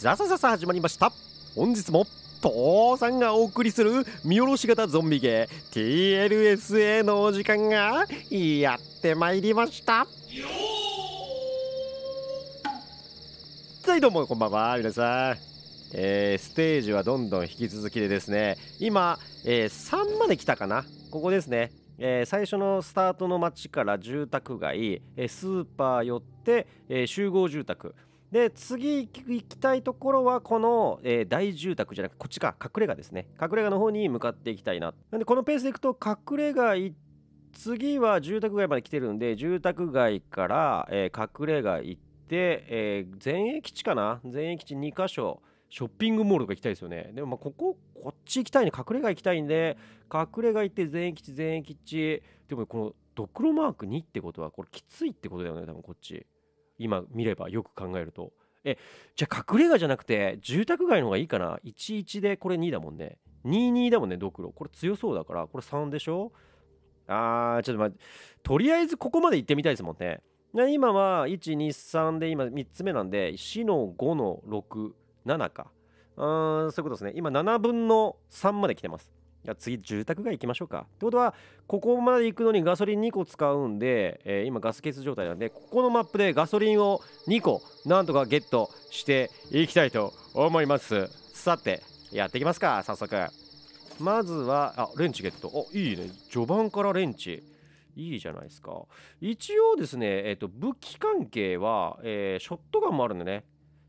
ささささ始まりました本日も父さんがお送りする見下ろし型ゾンビゲー TLSA のお時間がやってまいりましたはいどうもこんばんは皆さんえー、ステージはどんどん引き続きでですね今、えー、3まで来たかなここですねえー、最初のスタートの町から住宅街、えー、スーパー寄って、えー、集合住宅で次行きたいところはこの、えー、大住宅じゃなくてこっちか隠れ家ですね隠れ家の方に向かっていきたいななんでこのペースで行くと隠れ家次は住宅街まで来てるんで住宅街から、えー、隠れ家行って、えー、全駅地かな全駅地2か所ショッピングモールとか行きたいですよねでもまあこここっち行きたいね隠れ家行きたいんで隠れ家行って全駅地全駅地でもこのドクロマーク2ってことはこれきついってことだよね多分こっち今見ればよく考えるとえじゃあ隠れ家じゃなくて住宅街の方がいいかな11でこれ2だもんね22だもんねドクロこれ強そうだからこれ3でしょあーちょっと待ってとりあえずここまで行ってみたいですもんね今は123で今3つ目なんで4の5の67かうんそういうことですね今7分の3まで来てますじゃ次住宅街行きましょうか。ってことはここまで行くのにガソリン2個使うんで、えー、今ガス欠状態なんでここのマップでガソリンを2個なんとかゲットしていきたいと思います。さてやっていきますか早速。まずはあレンチゲット。おいいね序盤からレンチ。いいじゃないですか。一応ですね、えーと、武器関係は、えー、ショットガンもあるんでね、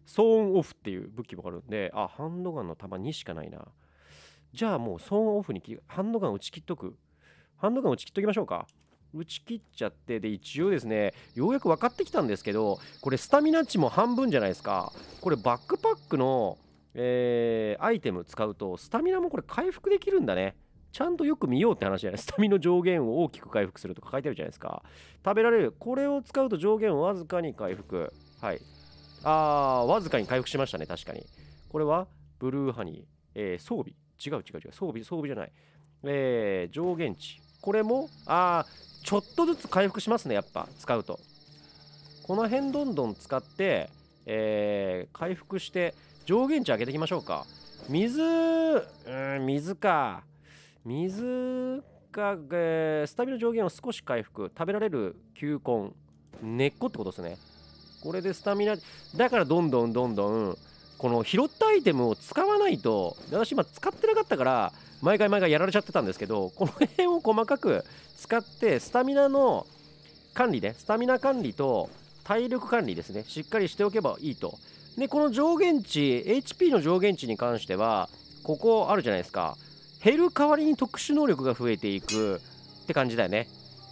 騒音オフっていう武器もあるんで、あ、ハンドガンの弾2しかないな。じゃあもうソーンオフにハンドガン打ち切っとくハンドガン打ち切っときましょうか打ち切っちゃってで一応ですねようやく分かってきたんですけどこれスタミナ値も半分じゃないですかこれバックパックのえー、アイテム使うとスタミナもこれ回復できるんだねちゃんとよく見ようって話じゃないスタミナ上限を大きく回復するとか書いてあるじゃないですか食べられるこれを使うと上限をわずかに回復はいあーわずかに回復しましたね確かにこれはブルーハニー、えー、装備違う違う違う装備装備じゃない、えー、上限値これもあちょっとずつ回復しますねやっぱ使うとこの辺どんどん使って、えー、回復して上限値上げていきましょうか水うん水か水か、えー、スタミナ上限を少し回復食べられる球根根っこってことですねこれでスタミナだからどんどんどんどんこの拾ったアイテムを使わないと私今使ってなかったから毎回毎回やられちゃってたんですけどこの辺を細かく使ってスタミナの管理ねスタミナ管理と体力管理ですねしっかりしておけばいいとでこの上限値 HP の上限値に関してはここあるじゃないですか減る代わりに特殊能力が増えていくって感じだよね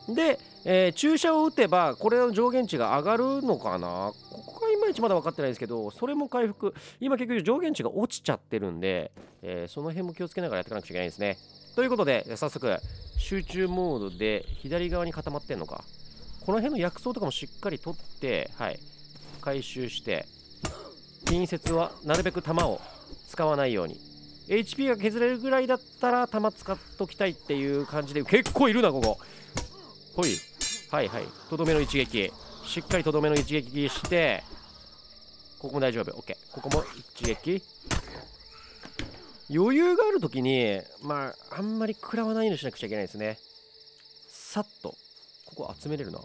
で、えー、注射を打てばこれの上限値が上がるのかなここまいちまだ分かってないですけどそれも回復今結局上限値が落ちちゃってるんで、えー、その辺も気をつけながらやっていかなくちゃいけないですねということで早速集中モードで左側に固まってんのかこの辺の薬草とかもしっかり取ってはい回収して近接はなるべく弾を使わないように HP が削れるぐらいだったら弾使っときたいっていう感じで結構いるなここほいはいはいとどめの一撃しっかりとどめの一撃してここも大丈夫ケー。ここも一撃余裕がある時にまああんまり食らわないようにしなくちゃいけないですねさっとここ集めれるな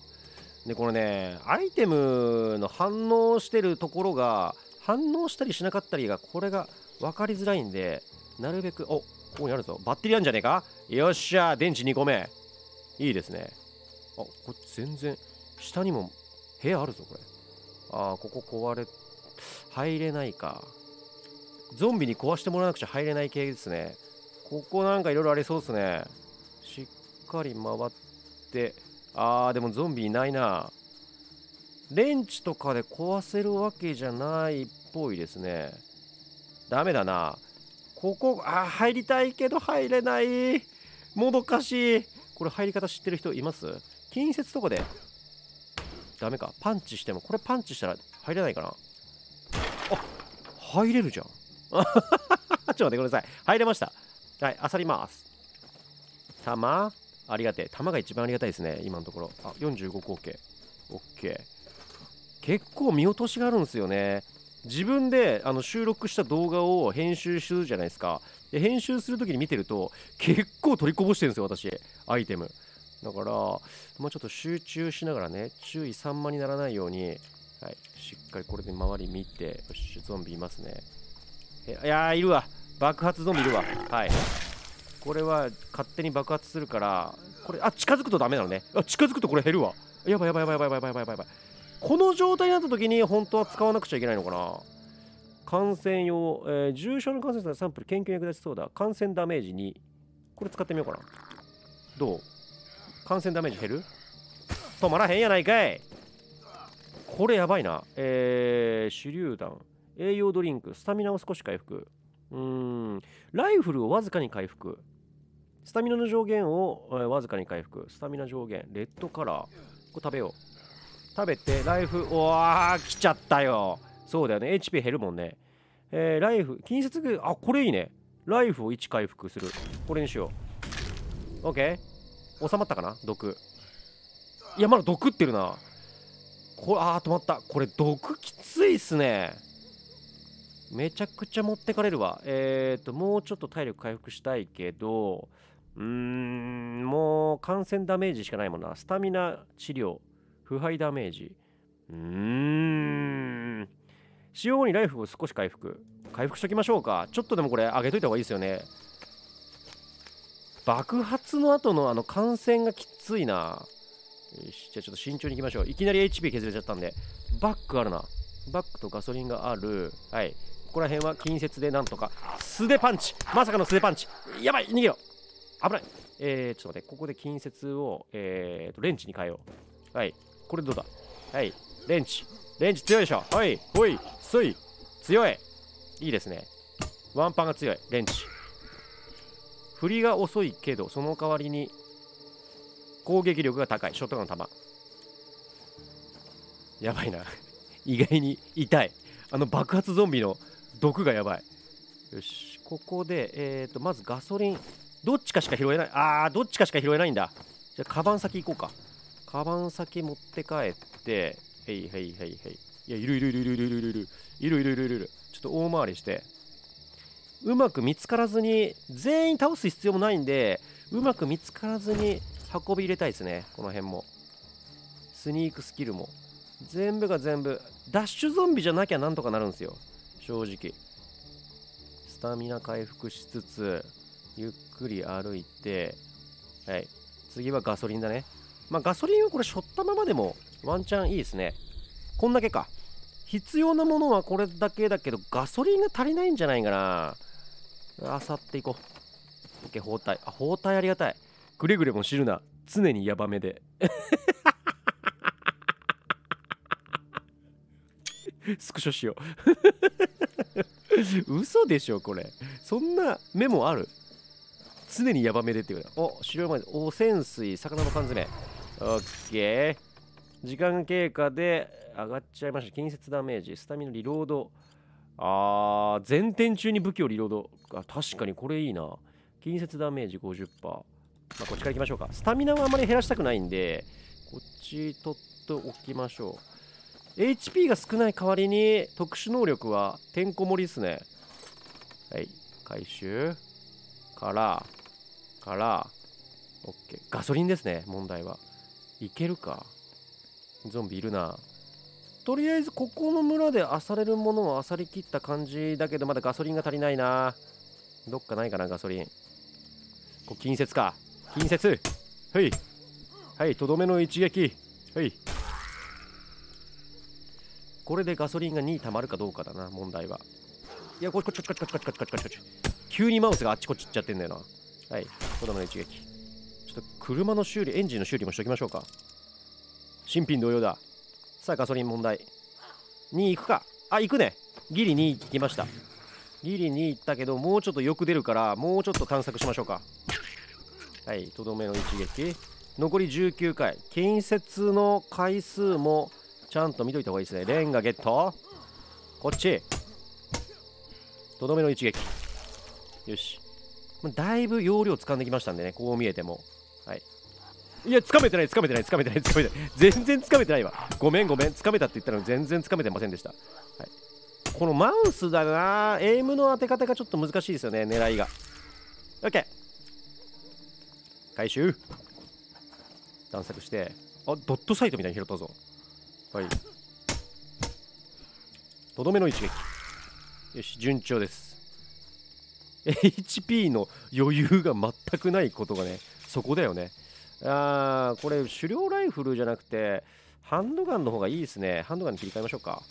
でこのねアイテムの反応してるところが反応したりしなかったりがこれが分かりづらいんでなるべくおここにあるぞバッテリーあるんじゃねえかよっしゃ電池2個目いいですねあこれ全然下にも部屋あるぞこれああここ壊れ入れないかゾンビに壊してもらわなくちゃ入れない系ですねここなんかいろいろありそうですねしっかり回ってあーでもゾンビいないなレンチとかで壊せるわけじゃないっぽいですねダメだなここあ入りたいけど入れないもどかしいこれ入り方知ってる人います近接とかでダメかパンチしてもこれパンチしたら入れないかな入れるじゃん ちょっと待ってください入れましたはいあさります玉ありがてえ玉が一番ありがたいですね今のところあ45口径 OK 結構見落としがあるんですよね自分であの収録した動画を編集するじゃないですかで編集する時に見てると結構取りこぼしてるんですよ私アイテムだからもうちょっと集中しながらね注意散漫にならないようにはいしっかりこれで周り見てよしゾンビいますねいやーいるわ爆発ゾンビいるわはいこれは勝手に爆発するからこれあ近づくとダメなのねあ近づくとこれ減るわやばいやばいやばいやばいやばいやばいやばいこの状態になった時に本当は使わなくちゃいけないのかな感染用、えー、重症の感染者サンプル研究に役立ちそうだ感染ダメージ2これ使ってみようかなどう感染ダメージ減る止まらへんやないかいこれやばいな。えー、手榴弾、栄養ドリンク、スタミナを少し回復。うん、ライフルをわずかに回復。スタミナの上限を、えー、わずかに回復。スタミナ上限、レッドカラー。これ食べよう。食べて、ライフ、おわー、来ちゃったよ。そうだよね。HP 減るもんね。えー、ライフ、近接具、あ、これいいね。ライフを1回復する。これにしよう。OK? 収まったかな毒。いや、まだ毒ってるな。こあー止まったこれ毒きついっすねめちゃくちゃ持ってかれるわえっ、ともうちょっと体力回復したいけどうーんもう感染ダメージしかないもんなスタミナ治療腐敗ダメージうーん使用後にライフを少し回復回復しときましょうかちょっとでもこれ上げといた方がいいですよね爆発の後のあの感染がきついなよし、じゃあちょっと慎重に行きましょう。いきなり HP 削れちゃったんで。バックあるな。バックとガソリンがある。はい。ここら辺は近接でなんとか。素手パンチまさかの素手パンチやばい逃げろ危ないえー、ちょっと待って、ここで近接を、えーと、レンチに変えよう。はい。これどうだはい。レンチ。レンチ強いでしょはい。ほい。すい。強い。いいですね。ワンパンが強い。レンチ。振りが遅いけど、その代わりに攻撃力が高いショットガンの弾やばいな 意外に痛いあの爆発ゾンビの毒がやばいよしここで、えーと、まずガソリンどっちかしか拾えないあーどっちかしか拾えないんだじゃあカバン先行こうかカバン先持って帰ってへいへいへいへいいやいるいるいるいるいるいるいるいるいるいるいるいるちょっと大回りしてうまく見つからずに全員倒す必要もないんでうまく見つからずに運び入れたいですねこの辺もスニークスキルも全部が全部ダッシュゾンビじゃなきゃなんとかなるんですよ正直スタミナ回復しつつゆっくり歩いてはい次はガソリンだねまあガソリンはこれしょったままでもワンチャンいいですねこんだけか必要なものはこれだけだけどガソリンが足りないんじゃないかなあさっていこう OK 包帯あ包帯ありがたいくれぐれも知るな常にヤバめで スクショしよう 嘘でしょこれそんなメモある常にヤバめでって言うお白いまでお潜水魚の缶詰オッケー時間経過で上がっちゃいました近接ダメージスタミナリロードあー前転中に武器をリロードあ確かにこれいいな近接ダメージ50%。まあ、こっちから行きましょうか。スタミナはあまり減らしたくないんで、こっち取っておきましょう。HP が少ない代わりに、特殊能力はてんこ盛りですね。はい。回収。から、から、OK。ガソリンですね、問題は。いけるか。ゾンビいるな。とりあえず、ここの村で漁れるものを漁りきった感じだけど、まだガソリンが足りないな。どっかないかな、ガソリン。こ近接か。近接はいはいとどめの一撃はいこれでガソリンが2たまるかどうかだな問題はいやこっちこっちこっちこっちこっちこっちこっち急にマウスがあっちこっち行っちゃってんだよなはいとどめの一撃ちょっと車の修理エンジンの修理もしときましょうか新品同様ださあガソリン問題2行くかあ行くねギリ2行きましたギリ2行ったけどもうちょっとよく出るからもうちょっと探索しましょうかはいとどめの一撃残り19回近接の回数もちゃんと見といた方がいいですねレンガゲットこっちとどめの一撃よしだいぶ容量掴んできましたんでねこう見えてもはいいや、つかめてない、つかめてない、つかめてない、つかめてない。全然つかめてないわ。ごめん、ごめん。つかめたって言ったのに全然つかめてませんでした。はい、このマウスだなエイムの当て方がちょっと難しいですよね、狙いが。OK。回収探索してあドットサイトみたいに拾ったぞはいとどめの一撃よし順調です HP の余裕が全くないことがねそこだよねあーこれ狩猟ライフルじゃなくてハンドガンの方がいいですねハンドガンに切り替えましょうか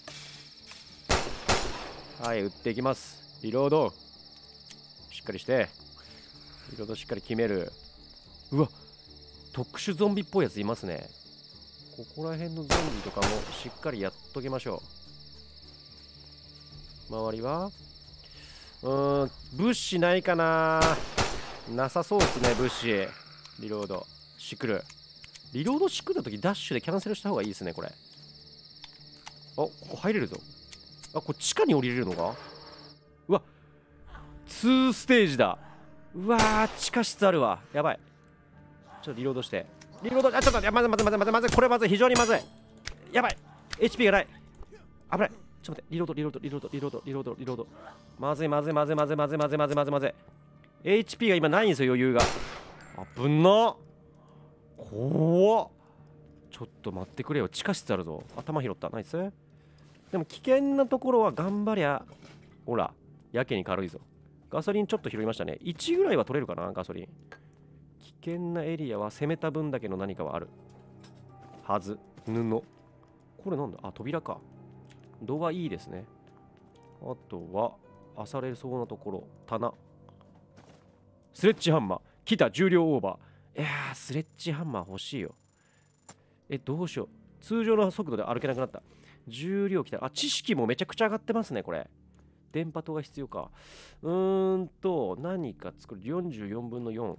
はい打っていきますリロードしっかりしてリロードしっかり決めるうわ特殊ゾンビっぽいやついますねここら辺のゾンビとかもしっかりやっときましょう周りはうーん物資ないかななさそうですね物資リロードシクルリロードシクルの時ダッシュでキャンセルした方がいいですねこれあここ入れるぞあこれ地下に降りれるのかうわ2ステージだうわー地下室あるわやばいちょっとリロードしてリロードあちょっとやまずまずまずまずまずこれまずい非常にまずいやばい HP がない危ないちょっと待ってリロードリロードリロードリロードリロードリロードまずいまずいまずいまずいまずいまずいまずいまずいまずい HP が今ないんですよ余裕が危な怖っちょっと待ってくれよ地下室あるぞ頭拾ったナイスでも危険なところは頑張りゃほらやけに軽いぞガソリンちょっと拾いましたね1ぐらいは取れるかなガソリン険なエリアは攻めた分だけの何かはあるはず布これなんだあ扉かドアいいですねあとはあされそうなところ棚スレッジハンマー来た重量オーバーいやースレッジハンマー欲しいよえどうしよう通常の速度で歩けなくなった重量来たあ知識もめちゃくちゃ上がってますねこれ電波塔が必要かうーんと何か作る44分の4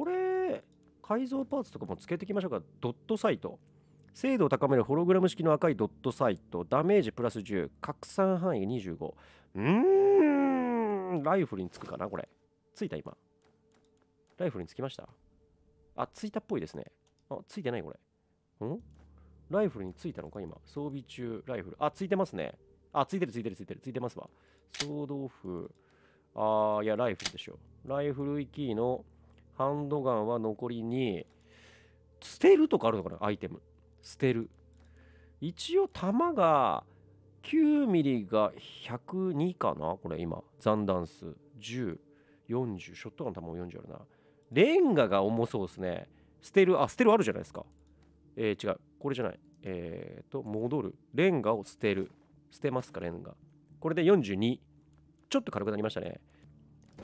これ改造パーツとかもつけていきましょうかドットサイト精度を高めるホログラム式の赤いドットサイトダメージプラス10拡散範囲25うーんライフルにつくかなこれついた今ライフルにつきましたあついたっぽいですねあついてないこれんライフルについたのか今装備中ライフルあついてますねあついてるついてるついてるついてますわソードオフあーいやライフルでしょライフルキーのハンドガンは残りに、捨てるとかあるのかなアイテム。捨てる。一応弾が 9mm が102かなこれ今。残弾数。10、40。ショットガン弾も40あるな。レンガが重そうですね。捨てる、あ、捨てるあるじゃないですか。えー、違う。これじゃない。えっ、と、戻る。レンガを捨てる。捨てますか、レンガ。これで42。ちょっと軽くなりましたね。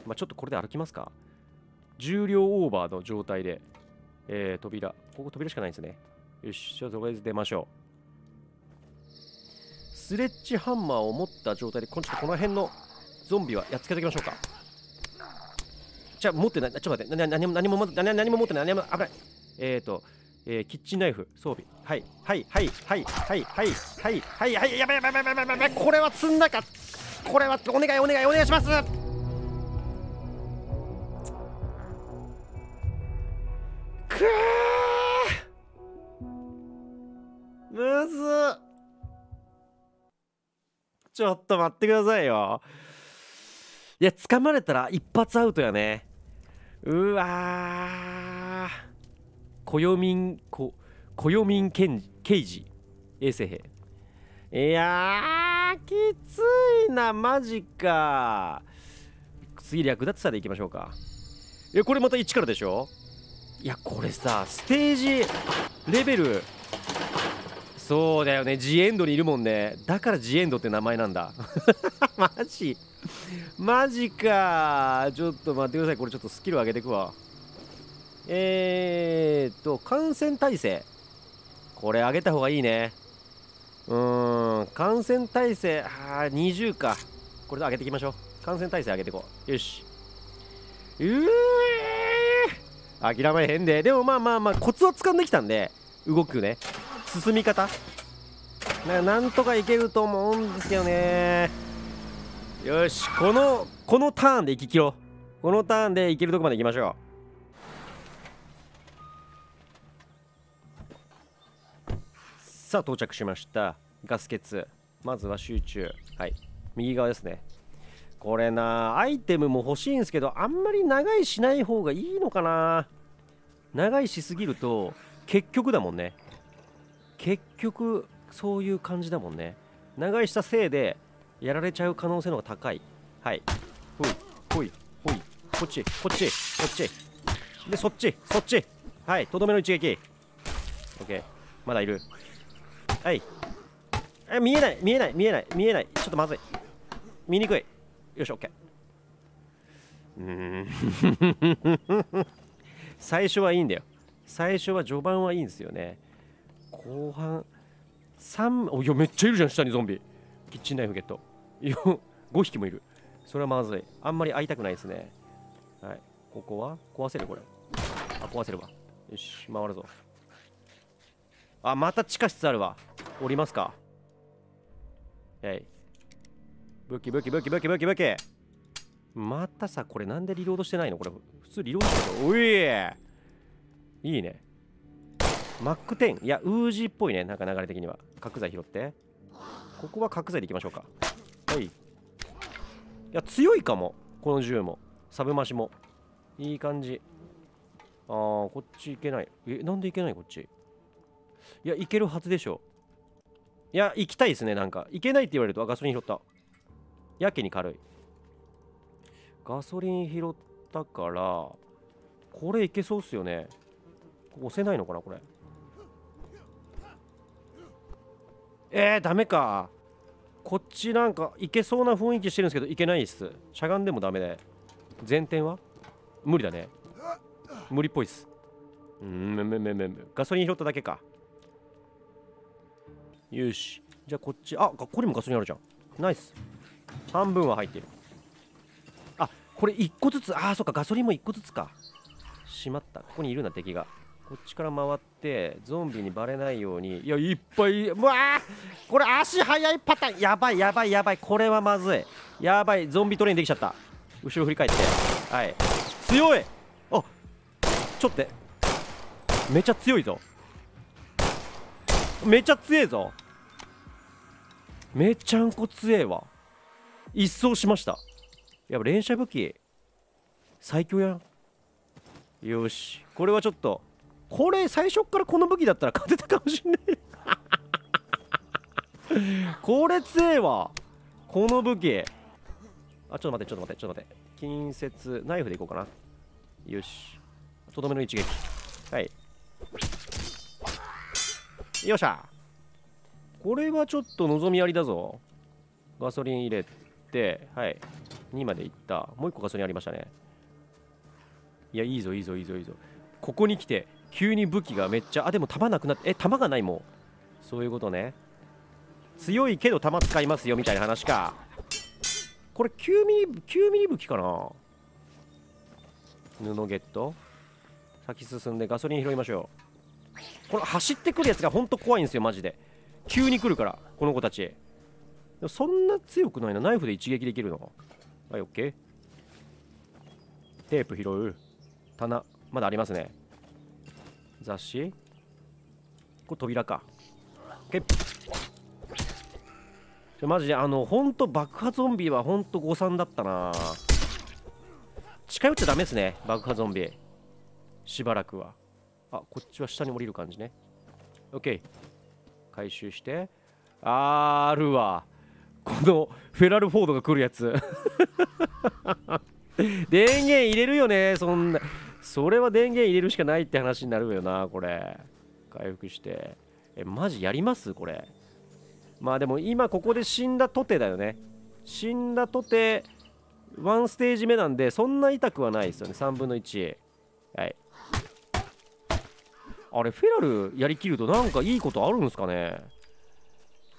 まあ、ちょっとこれで歩きますか。重量オーバーの状態で、えー、扉、ここ扉しかないんですね。よし、じゃあとりあえず出ましょう。スレッジハンマーを持った状態で、このちょっとこの辺のゾンビはやっつけておきましょうか。じゃあ持ってない、ちょっと待って、何何も何も何何も持ってない、何も危ない。えっ、ー、と、えー、キッチンナイフ装備はいはいはいはいはいはいはいはいはいやばいやばいやばいやばいこれは積んだかこれはお願いお願いお願いしますちょっと待ってくださいよいや掴まれたら一発アウトやねうわこよみんここよみん刑事衛生兵いやーきついなマジか次略奪者でいきましょうかえこれまた1からでしょいやこれさステージレベルそうだよねジエンドにいるもんねだからジエンドって名前なんだ マジマジかちょっと待ってくださいこれちょっとスキル上げてくわえー、っと感染耐性これ上げた方がいいねうーん感染耐性あ20かこれで上げていきましょう感染耐性上げていこうよしうえ諦めへんででもまあまあまあコツは掴んできたんで動くね進み方ななんとかいけると思うんですけどねよしこのこのターンで行ききろうこのターンで行けるとこまで行きましょうさあ到着しましたガス欠まずは集中はい右側ですねこれなアイテムも欲しいんですけどあんまり長いしない方がいいのかな長いしすぎると結局だもんね結局そういう感じだもんね長居したせいでやられちゃう可能性の方が高いはいほいほいほいこっちこっちこっちでそっちそっちはいとどめの一撃 OK まだいるはいえ見えない見えない見えない見えないちょっとまずい見にくいよし OK うーん 最初はいいんだよ最初は序盤はいいんですよね後半3おいやめっちゃいるじゃん下にゾンビキッチンナイフゲット5匹もいるそれはまずいあんまり会いたくないですねはいここは壊せるこれあ壊せるわよし回るぞあまた地下室あるわ降りますかはい武器武器武器武器武器武器またさこれなんでリロードしてないのこれ普通リロードしてるおいいいねマック10いやウージーっぽいねなんか流れ的には角材拾ってここは角材でいきましょうかはいいや強いかもこの銃もサブマシもいい感じあーこっち行けないえなんで行けないこっちいや行けるはずでしょいや行きたいですねなんか行けないって言われるとあガソリン拾ったやけに軽いガソリン拾ったからこれいけそうっすよね押せないのかなこれえー、ダメかこっちなんかいけそうな雰囲気してるんですけどいけないっすしゃがんでもダメで前転は無理だね無理っぽいっすうんめめめめガソリン拾っただけかよしじゃあこっちあここにもガソリンあるじゃんナイス半分は入ってるあこれ1個ずつああそっかガソリンも1個ずつかしまったここにいるな敵がこっちから回ってゾンビにバレないようにいやいっぱいうわこれ足速いパターンやばいやばいやばいこれはまずいやばいゾンビトレインできちゃった後ろ振り返ってはい強いあちょっとめちゃ強いぞめちゃ強えぞめちゃんこ強えわ一掃しましたやっぱ連射武器最強やんよしこれはちょっとこれ最初からこの武器だったら勝てたかもしんない これ強えわこの武器あちょっと待ってちょっと待ってちょっと待って近接ナイフでいこうかなよしとどめの一撃はいよっしゃこれはちょっと望みありだぞガソリン入れてはい2までいったもう1個ガソリンありましたねいやいいぞいいぞいいぞいいぞここに来て急に武器がめっちゃあでも弾なくなってえ弾がないもんそういうことね強いけど弾使いますよみたいな話かこれ9ミリ9ミリ武器かな布ゲット先進んでガソリン拾いましょうこの走ってくるやつがほんと怖いんですよマジで急に来るからこの子たちそんな強くないなナイフで一撃できるのはいオッケーテープ拾う棚まだありますね雑誌これ扉か。OK。マジであのほんと爆破ゾンビはほんと誤算だったな近寄っちゃダメですね爆破ゾンビしばらくはあこっちは下に降りる感じね OK 回収してあーあるわこのフェラルフォードが来るやつ 電源入れるよねそんなそれは電源入れるしかないって話になるよなこれ回復してえマジやりますこれまあでも今ここで死んだとてだよね死んだとてワンステージ目なんでそんな痛くはないですよね3分の1はいあれフェラルやりきるとなんかいいことあるんですかね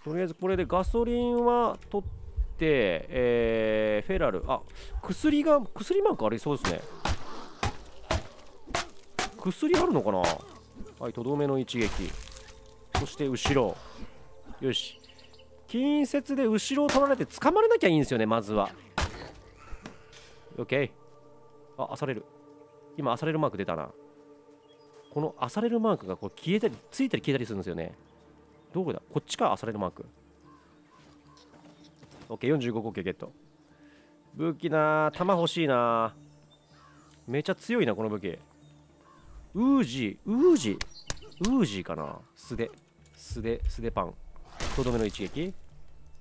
とりあえずこれでガソリンは取って、えー、フェラルあ薬が薬マークありそうですね薬あるのかなはいとどめの一撃そして後ろよし近接で後ろを取られて捕まれなきゃいいんですよねまずは OK ああされる今あされるマーク出たなこのあされるマークがこう消えたりついたり消えたりするんですよねどこだこっちかあされるマーク OK45 号機ゲット武器な弾欲しいなめちゃ強いなこの武器ウージー、ウージー、ウージーかな素手、素手、素手パン。とどめの一撃。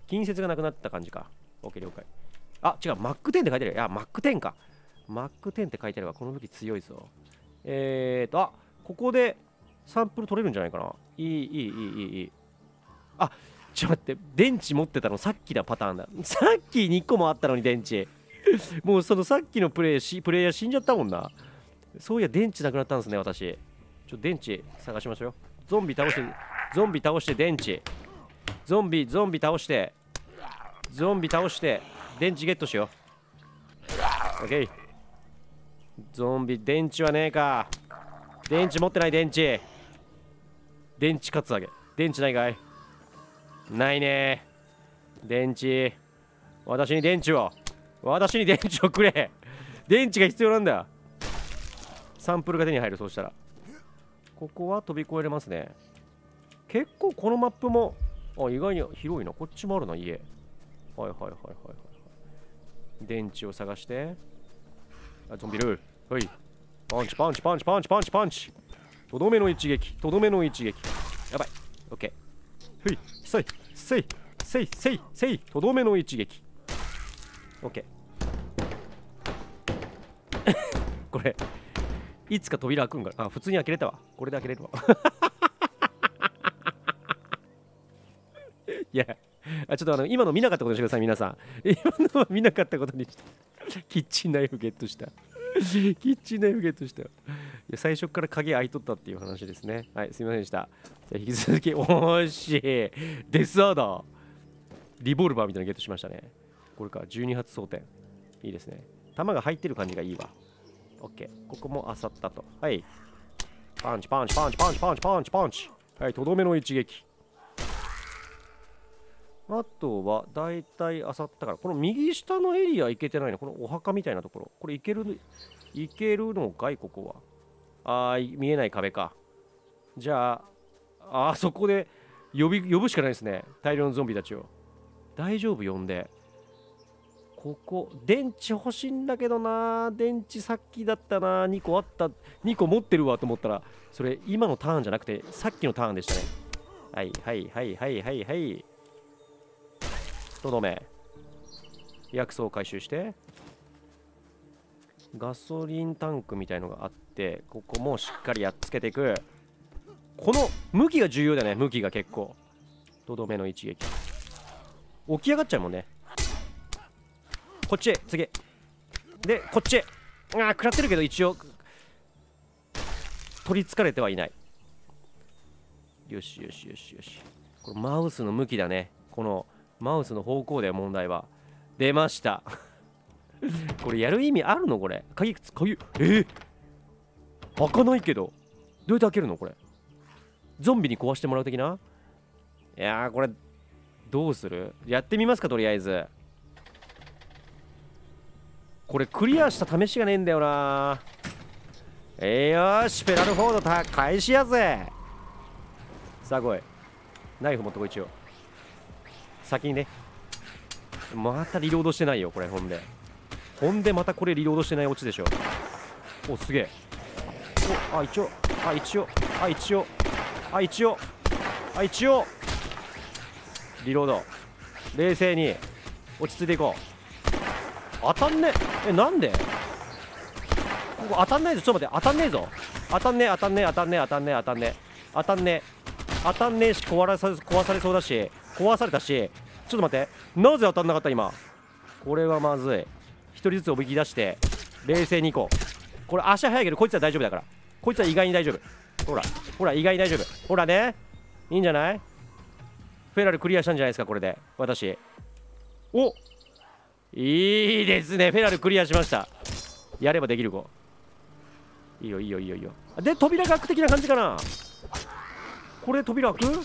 近接がなくなった感じか。OK、了解。あ、違う、マック10って書いてある。いや、マック10か。マック10って書いてあるわ。この武器強いぞ。えーと、あ、ここでサンプル取れるんじゃないかな。いい、いい、いい、いい、いい。あ、ちょっと待って、電池持ってたのさっきだパターンだ。さっき2個もあったのに電池。もうそのさっきのプレイヤー、プレイヤー死んじゃったもんな。そういや電池なくなったんですね私ちょっと電池探しましょうゾンビ倒してゾンビ倒して電池ゾンビゾンビ倒してゾンビ倒して電池ゲットしよう OK ゾンビ電池はねえか電池持ってない電池電池カツアゲ電池ないかいないね電池私に電池を私に電池をくれ電池が必要なんだサンプルが手に入るそうしたらここは飛び越えれますね結構このマップもあ意外に広いなこっちもあるな家はいはいはいはいはい電池を探してあゾンビルはいパンチパンチパンチパンチパンチパンチとどめの一撃とどめの一撃やばいオッケーふいせいせいせいせいせいとどめの一撃オッケー これいつか扉開くんかあ、普通に開けれたわ。これで開けれるわ。いや、あちょっとあの今の見なかったことにしてください、皆さん。今のは見なかったことにして。キッチンナイフゲットした。キッチンナイフゲットした。いや最初から鍵開いとったっていう話ですね。はい、すいませんでした。じゃ引き続き、おーしデスアーダーリボルバーみたいなのゲットしましたね。これか、12発装填。いいですね。弾が入ってる感じがいいわ。ッケーここもあさったと。はい。パンチパンチパンチパンチパンチパンチパンチ。はい、とどめの一撃。あとは、だいたいあさったから、この右下のエリア行けてないの。このお墓みたいなところ。これ行ける、行けるのかいここは。あー、見えない壁か。じゃあ、あそこで呼び、呼ぶしかないですね。大量のゾンビたちを。大丈夫、呼んで。ここ電池欲しいんだけどな電池さっきだったな2個あった2個持ってるわと思ったらそれ今のターンじゃなくてさっきのターンでしたねはいはいはいはいはいはいとどめ薬草を回収してガソリンタンクみたいのがあってここもしっかりやっつけていくこの向きが重要だね向きが結構とどめの一撃起き上がっちゃうもんねこっちへ次でこっちへああ食らってるけど一応取りつかれてはいないよしよしよしよしこれマウスの向きだねこのマウスの方向で問題は出ました これやる意味あるのこれ鍵靴鍵えー、開かないけどどうやって開けるのこれゾンビに壊してもらう的ないやーこれどうするやってみますかとりあえずこれクリアした試しがねえんだよなえー、よしペダルフォードた返しやぜさあ来いナイフ持ってこい一応先にねまたリロードしてないよこれほんでほんでまたこれリロードしてないオチでしょおすげえおあ一応あ一応あ一応あ一応あ一応リロード冷静に落ち着いていこう当たんねえなんでここ当たんないぞちょっと待って当たんねえぞ当たんねえ当たんねえ当たんねえ当たんねえ当たんねえ当たんねえ当たんねえし壊らさ壊されそうだし壊されたしちょっと待ってなぜ当たんなかった今これはまずい1人ずつおびき出して冷静にいこうこれ足速いけどこいつは大丈夫だからこいつは意外に大丈夫ほらほら意外に大丈夫ほらねいいんじゃないフェラルクリアしたんじゃないですかこれで私おいいですねフェラルクリアしましたやればできる子いいよいいよいいよいいよで扉が開く的な感じかなこれ扉開く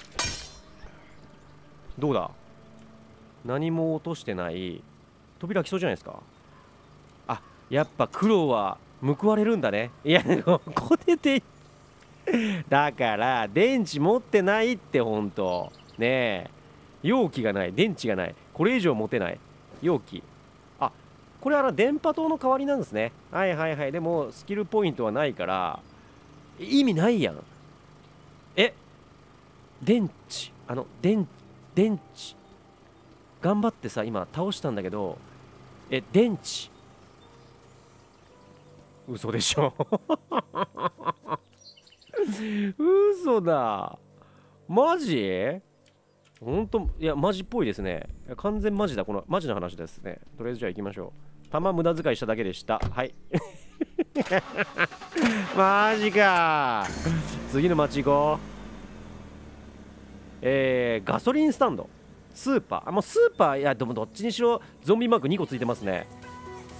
どうだ何も落としてない扉来そうじゃないですかあやっぱ苦労は報われるんだねいやでもこれでだから電池持ってないってほんとねえ容器がない電池がないこれ以上持てない容器これは電波塔の代わりなんですねはいはいはいでもスキルポイントはないから意味ないやんえ電池あの電電池頑張ってさ今倒したんだけどえ電池嘘でしょ 嘘だマジほんといやマジっぽいですね完全マジだこのマジの話ですねとりあえずじゃあ行きましょう玉無駄遣いしただけでしたはい マジか次の街行こうえー、ガソリンスタンドスーパーあもうスーパーいやでもどっちにしろゾンビマーク2個ついてますね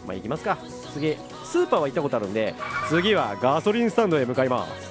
まあ行きますか次スーパーは行ったことあるんで次はガソリンスタンドへ向かいます